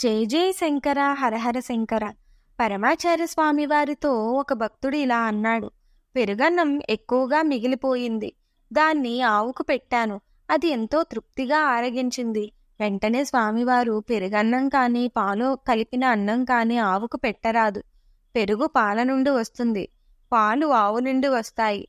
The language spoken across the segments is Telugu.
జై జయ శంకర హరహర శంకర పరమాచార్య స్వామి వారితో ఒక భక్తుడు ఇలా అన్నాడు పెరుగన్నం ఎక్కువగా మిగిలిపోయింది దాన్ని ఆవుకు పెట్టాను అది ఎంతో తృప్తిగా ఆరగించింది వెంటనే స్వామివారు పెరుగన్నం కానీ పాలు కలిపిన అన్నం కానీ ఆవుకు పెట్టరాదు పెరుగు పాల నుండి వస్తుంది పాలు ఆవు నుండి వస్తాయి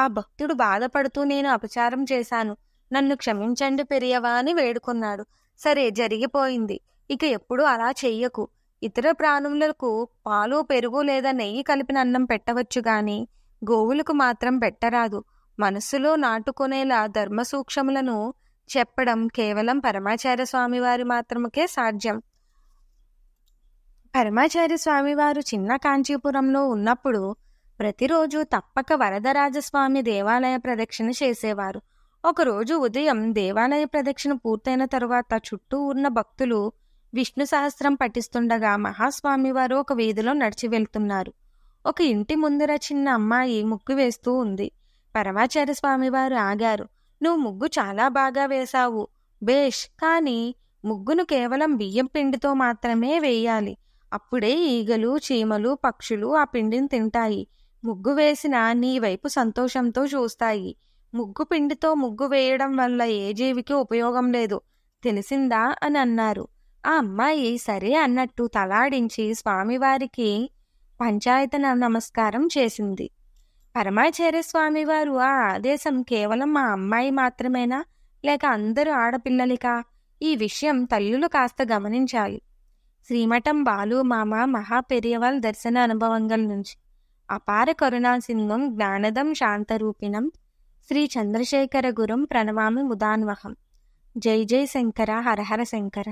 ఆ భక్తుడు బాధపడుతూ నేను అపచారం చేశాను నన్ను క్షమించండి పెరియవా అని వేడుకున్నాడు సరే జరిగిపోయింది ఇక ఎప్పుడూ అలా చెయ్యకు ఇతర ప్రాణులకు పాలు పెరుగు లేదా నెయ్యి కలిపిన అన్నం పెట్టవచ్చు గాని గోవులకు మాత్రం పెట్టరాదు మనస్సులో నాటుకునేలా ధర్మ చెప్పడం కేవలం పరమాచార్య స్వామివారి మాత్రముకే సాధ్యం పరమాచార్య స్వామివారు చిన్న కాంచీపురంలో ఉన్నప్పుడు ప్రతిరోజు తప్పక వరదరాజస్వామి దేవాలయ ప్రదక్షిణ చేసేవారు ఒకరోజు ఉదయం దేవాలయ ప్రదక్షిణ పూర్తయిన తరువాత చుట్టూ ఉన్న భక్తులు విష్ణు సహస్రం పఠిస్తుండగా మహాస్వామివారు ఒక వీధిలో నడిచి వెళ్తున్నారు ఒక ఇంటి ముందర చిన్న అమ్మాయి ముగ్గు వేస్తూ ఉంది పరమాచార్య స్వామివారు ఆగారు నువ్వు ముగ్గు చాలా బాగా వేశావు బేష్ కానీ ముగ్గును కేవలం బియ్యం పిండితో మాత్రమే వేయాలి అప్పుడే ఈగలు చీమలు పక్షులు ఆ పిండిని తింటాయి ముగ్గు వేసిన నీ వైపు సంతోషంతో చూస్తాయి ముగ్గు పిండితో ముగ్గు వేయడం వల్ల ఏ జీవికి ఉపయోగం లేదు తెలిసిందా అని అన్నారు ఆ అమ్మాయి సరే అన్నట్టు తలాడించి స్వామివారికి పంచాయతన నమస్కారం చేసింది పరమాచార్య స్వామివారు ఆ ఆదేశం కేవలం మా అమ్మాయి మాత్రమేనా లేక అందరూ ఆడపిల్లలికా ఈ విషయం తల్లులు కాస్త గమనించాలి శ్రీమఠం బాలు మామ మహాపెరియవాల్ దర్శన అనుభవంగల నుంచి అపార కరుణాసింధం జ్ఞానదం శాంతరూపిణం శ్రీ చంద్రశేఖర గురం ప్రణవామి ఉదాన్వహం జై జై శంకర హరహర శంకర